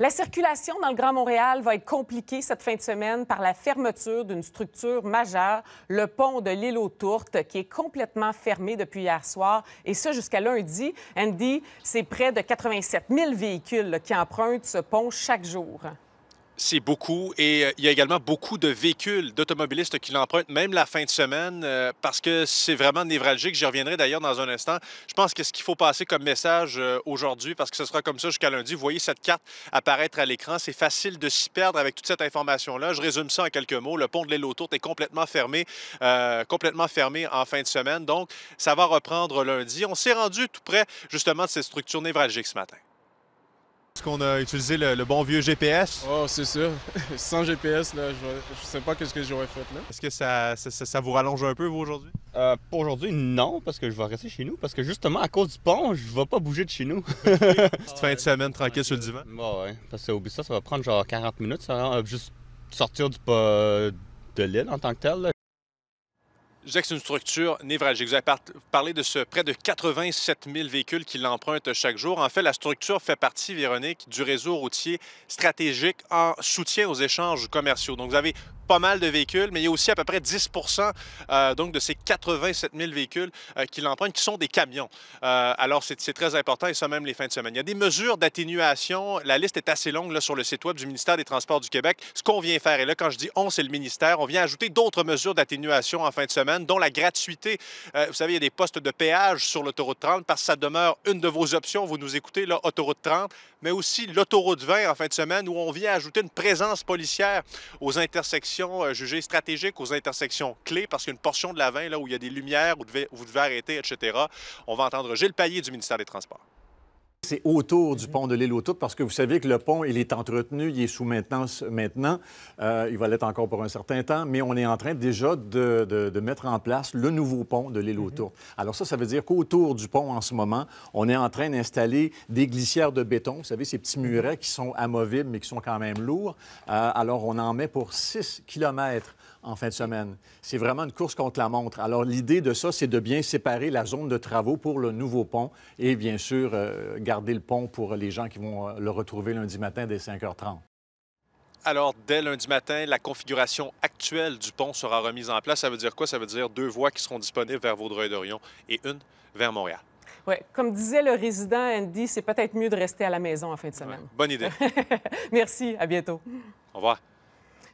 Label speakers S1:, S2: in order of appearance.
S1: La circulation dans le Grand Montréal va être compliquée cette fin de semaine par la fermeture d'une structure majeure, le pont de l'île aux Tourtes, qui est complètement fermé depuis hier soir, et ce jusqu'à lundi. Andy, c'est près de 87 000 véhicules qui empruntent ce pont chaque jour.
S2: C'est beaucoup. Et euh, il y a également beaucoup de véhicules d'automobilistes qui l'empruntent, même la fin de semaine, euh, parce que c'est vraiment névralgique. J'y reviendrai d'ailleurs dans un instant. Je pense que ce qu'il faut passer comme message euh, aujourd'hui, parce que ce sera comme ça jusqu'à lundi, vous voyez cette carte apparaître à l'écran. C'est facile de s'y perdre avec toute cette information-là. Je résume ça en quelques mots. Le pont de l'île est complètement fermé, complètement fermé en fin de semaine. Donc, ça va reprendre lundi. On s'est rendu tout près, justement, de cette structure névralgique ce matin qu'on a utilisé le, bon vieux GPS? Oh, c'est sûr. Sans GPS, je, ne sais pas qu'est-ce que j'aurais fait. Est-ce que ça, ça, vous rallonge un peu, vous, aujourd'hui? Euh, pour aujourd'hui, non, parce que je vais rester chez nous. Parce que justement, à cause du pont, je vais pas bouger de chez nous. Petite fin de semaine tranquille, sur le divan? Bah ouais, parce que ça, ça va prendre genre 40 minutes, ça, juste sortir du pas euh, de
S3: l'île en tant que telle.
S2: Je que c'est une structure névralgique. Vous avez parlé de ce près de 87 000 véhicules qui l'empruntent chaque jour. En fait, la structure fait partie, Véronique, du réseau routier stratégique en soutien aux échanges commerciaux. Donc, vous avez pas mal de véhicules, mais il y a aussi à peu près 10 euh, donc de ces 87 000 véhicules euh, qui l'empruntent, qui sont des camions. Euh, alors, c'est très important, et ça même les fins de semaine. Il y a des mesures d'atténuation. La liste est assez longue là, sur le site Web du ministère des Transports du Québec. Ce qu'on vient faire, et là, quand je dis on, c'est le ministère, on vient ajouter d'autres mesures d'atténuation en fin de semaine, dont la gratuité. vous savez, il y a des postes de péage sur l'autoroute 30 parce que ça demeure une de vos options. Vous nous écoutez, là, autoroute 30, mais aussi l'autoroute 20 en fin de semaine où on vient ajouter une présence policière aux intersections euh, jugée stratégique aux intersections clés parce qu'une portion de la l'avant, là où il y a des lumières, où vous devez arrêter, etc. On va entendre Gilles Payet du ministère des Transports
S3: c'est autour du pont de l'île aux Toutes parce que vous savez que le pont, il est entretenu, il est sous maintenance maintenant. Euh, il va l'être encore pour un certain temps, mais on est en train déjà de, mettre en place le nouveau pont de l'île aux mhm. Toutes. Alors ça, ça veut dire qu'autour du pont en ce moment, on est en train d'installer des glissières de béton. Vous savez, ces petits mhm. murets qui sont amovibles mais qui sont quand même lourds. Euh, alors on en met pour 6 kilomètres en fin de semaine. C'est vraiment une course contre la montre. Alors, l'idée de ça, c'est de bien séparer la zone de travaux pour le nouveau pont et, bien sûr, euh, garder le pont pour les gens qui vont euh, le retrouver lundi matin dès 5h30.
S2: Alors, dès lundi matin, la configuration actuelle du pont sera remise en place. Ça veut dire quoi? Ça veut dire deux voies qui seront disponibles vers Vaudreuil-Dorion et une vers Montréal.
S1: Oui, comme disait le résident Andy, c'est peut-être mieux de rester à la maison en fin de semaine. bonne idée. Merci, à bientôt.
S2: Au revoir.